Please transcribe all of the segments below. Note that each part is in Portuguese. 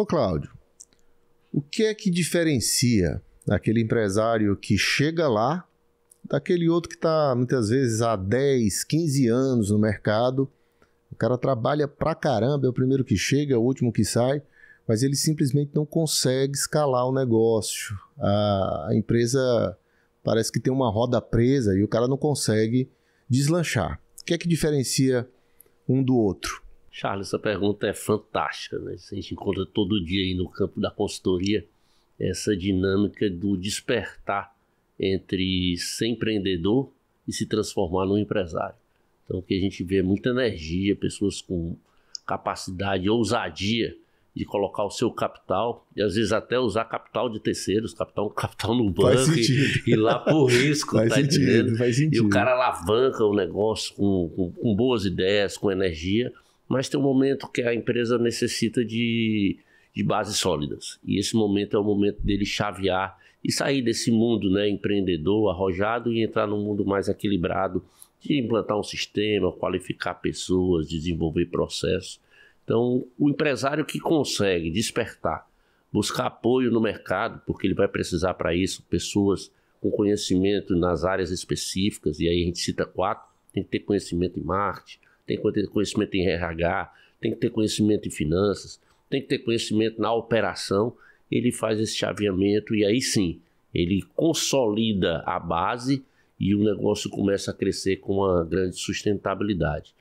Ô Cláudio, o que é que diferencia aquele empresário que chega lá daquele outro que está muitas vezes há 10, 15 anos no mercado? O cara trabalha pra caramba, é o primeiro que chega, é o último que sai, mas ele simplesmente não consegue escalar o negócio. A, empresa parece que tem uma roda presa e o cara não consegue deslanchar. O que é que diferencia um do outro? Charles, essa pergunta é fantástica. Né? A gente encontra todo dia aí no campo da consultoria essa dinâmica do despertar entre ser empreendedor e se transformar num empresário. Então, o que a gente vê é muita energia, pessoas com capacidade, ousadia de colocar o seu capital, e às vezes até usar capital de terceiros, capital, capital no banco, e, e lá por risco, faz tá sentido, entendendo? Faz sentido. E o cara alavanca o negócio com, com, com boas ideias, com energia, mas tem um momento que a empresa necessita de, de bases sólidas. E esse momento é o momento dele chavear e sair desse mundo né, empreendedor, arrojado, e entrar num mundo mais equilibrado de implantar um sistema, qualificar pessoas, desenvolver processos. Então, o empresário que consegue despertar, buscar apoio no mercado, porque ele vai precisar para isso, pessoas com conhecimento nas áreas específicas, e aí a gente cita quatro, tem que ter conhecimento em marketing, tem que ter conhecimento em RH, tem que ter conhecimento em finanças, tem que ter conhecimento na operação. Ele faz esse chaveamento e aí sim, ele consolida a base e o negócio começa a crescer com uma grande sustentabilidade.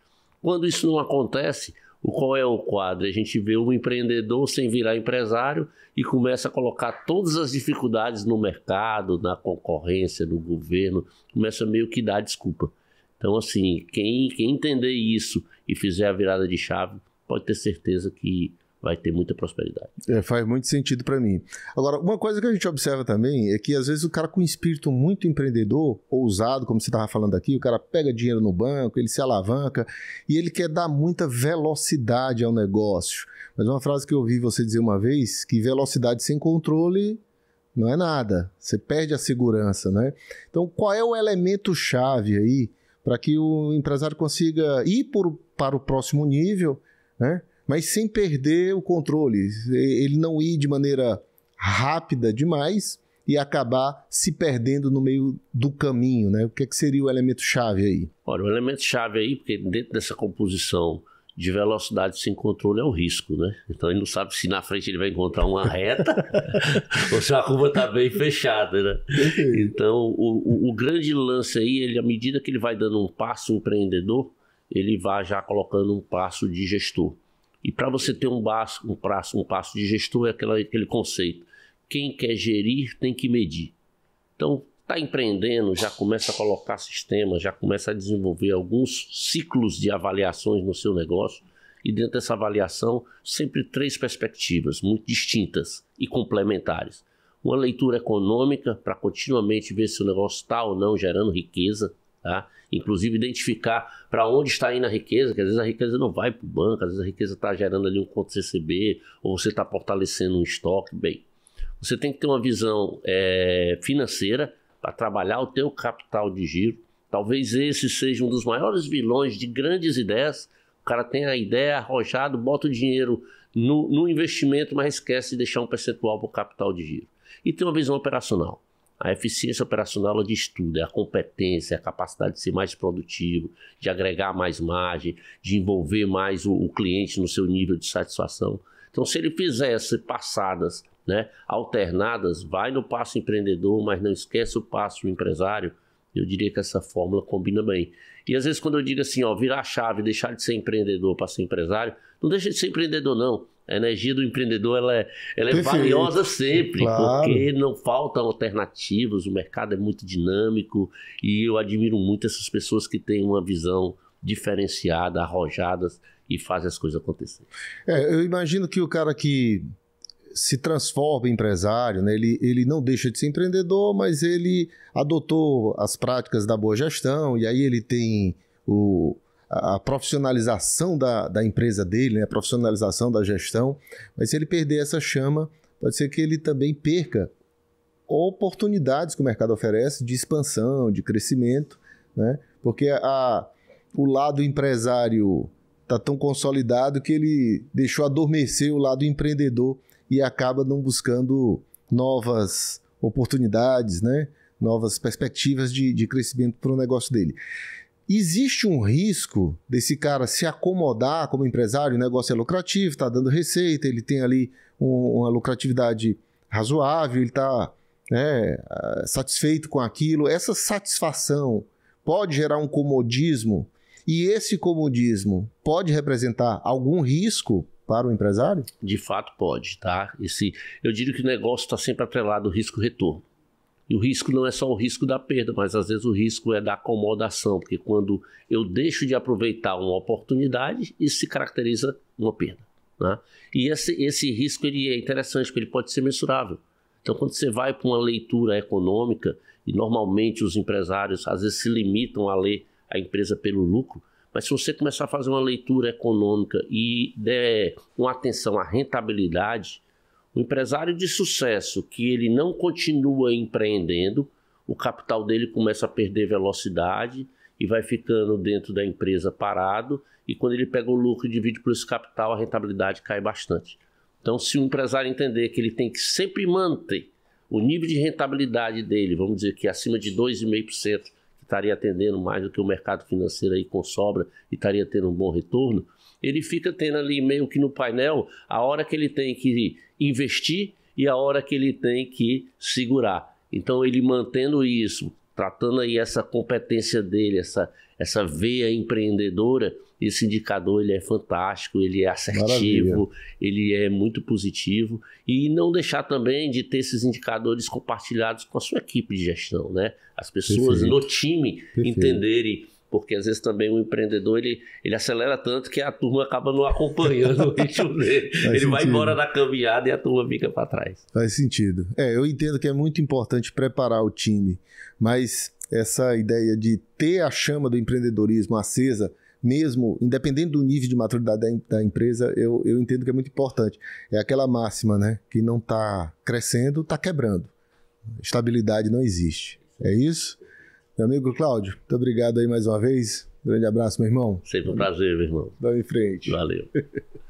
Quando isso não acontece, o qual é o quadro? A gente vê um empreendedor sem virar empresário e começa a colocar todas as dificuldades no mercado, na concorrência, no governo, começa meio que dar desculpa. Então, assim, quem, quem entender isso e fizer a virada de chave, pode ter certeza que vai ter muita prosperidade. É, faz muito sentido para mim. Agora, uma coisa que a gente observa também é que às vezes o cara com um espírito muito empreendedor, ousado, como você estava falando aqui, o cara pega dinheiro no banco, ele se alavanca e ele quer dar muita velocidade ao negócio. Mas uma frase que eu ouvi você dizer uma vez, que velocidade sem controle não é nada. Você perde a segurança, né? Então, qual é o elemento chave aí para que o empresário consiga ir por, para o próximo nível, né? mas sem perder o controle, ele não ir de maneira rápida demais e acabar se perdendo no meio do caminho, né? O que, é que seria o elemento chave aí? Olha, o elemento chave aí, porque dentro dessa composição de velocidade sem controle é o risco, né? Então ele não sabe se na frente ele vai encontrar uma reta ou se a curva está bem fechada, né? Então o, o, o, grande lance aí, ele à medida que ele vai dando um passo empreendedor, ele vai já colocando um passo de gestor. E para você ter um passo, um passo, um passo de gestor é aquela, aquele conceito: quem quer gerir tem que medir. Então está empreendendo, já começa a colocar sistemas, já começa a desenvolver alguns ciclos de avaliações no seu negócio. E dentro dessa avaliação, sempre três perspectivas muito distintas e complementares. Uma leitura econômica, para continuamente ver se o negócio está ou não gerando riqueza, tá? inclusive identificar para onde está indo a riqueza, que às vezes a riqueza não vai para o banco, às vezes a riqueza está gerando ali um conto CCB, ou você está fortalecendo um estoque. Bem, você tem que ter uma visão é, financeira para trabalhar o teu capital de giro. Talvez esse seja um dos maiores vilões de grandes ideias. O cara tem a ideia arrojado, bota o dinheiro no, no investimento, mas esquece de deixar um percentual para o capital de giro. E tem uma visão operacional. A eficiência operacional ela diz tudo, é a competência, é a capacidade de ser mais produtivo, de agregar mais margem, de envolver mais o, o cliente no seu nível de satisfação. Então, se ele fizesse passadas né, alternadas, vai no passo empreendedor, mas não esquece o passo empresário. Eu diria que essa fórmula combina bem. E às vezes quando eu digo assim, ó, virar a chave, deixar de ser empreendedor para ser empresário, não deixa de ser empreendedor não. A energia do empreendedor ela é, ela é valiosa sempre, claro. porque não faltam alternativas, o mercado é muito dinâmico e eu admiro muito essas pessoas que têm uma visão diferenciada, arrojadas e fazem as coisas acontecerem. É, eu imagino que o cara que se transforma em empresário, né? ele, ele não deixa de ser empreendedor, mas ele adotou as práticas da boa gestão, e aí ele tem o, a profissionalização da, da empresa dele, né? a profissionalização da gestão, mas se ele perder essa chama, pode ser que ele também perca oportunidades que o mercado oferece de expansão, de crescimento, né? porque a, o lado empresário está tão consolidado que ele deixou adormecer o lado empreendedor e acaba não buscando novas oportunidades, né? novas perspectivas de, de crescimento para o negócio dele. Existe um risco desse cara se acomodar como empresário, o negócio é lucrativo, está dando receita, ele tem ali um, uma lucratividade razoável, ele está né, satisfeito com aquilo. Essa satisfação pode gerar um comodismo, e esse comodismo pode representar algum risco para o empresário? De fato pode, tá? Esse, eu diria que o negócio está sempre atrelado ao risco-retorno. E o risco não é só o risco da perda, mas às vezes o risco é da acomodação, porque quando eu deixo de aproveitar uma oportunidade, isso se caracteriza uma perda. Né? E esse, esse risco ele é interessante, porque ele pode ser mensurável. Então, quando você vai para uma leitura econômica, e normalmente os empresários às vezes se limitam a ler a empresa pelo lucro, mas se você começar a fazer uma leitura econômica e der uma atenção à rentabilidade, o empresário de sucesso que ele não continua empreendendo, o capital dele começa a perder velocidade e vai ficando dentro da empresa parado. E quando ele pega o lucro e divide por esse capital, a rentabilidade cai bastante. Então, se o empresário entender que ele tem que sempre manter o nível de rentabilidade dele, vamos dizer que acima de 2,5%, estaria atendendo mais do que o mercado financeiro aí com sobra e estaria tendo um bom retorno, ele fica tendo ali meio que no painel a hora que ele tem que investir e a hora que ele tem que segurar. Então ele mantendo isso, tratando aí essa competência dele, essa, essa veia empreendedora, esse indicador ele é fantástico, ele é assertivo, Maravilha. ele é muito positivo e não deixar também de ter esses indicadores compartilhados com a sua equipe de gestão, né? As pessoas Perfeito. no time Perfeito. entenderem porque às vezes também o empreendedor ele, ele acelera tanto que a turma acaba não acompanhando o ritmo dele. Faz ele sentido. vai embora da caminhada e a turma fica para trás. Faz sentido. É, eu entendo que é muito importante preparar o time, mas essa ideia de ter a chama do empreendedorismo acesa mesmo, independente do nível de maturidade da, da empresa, eu, eu entendo que é muito importante. É aquela máxima, né? Que não está crescendo, está quebrando. Estabilidade não existe. É isso? Meu amigo Cláudio, muito obrigado aí mais uma vez. Grande abraço, meu irmão. Sempre um prazer, meu irmão. Vamos em frente. Valeu.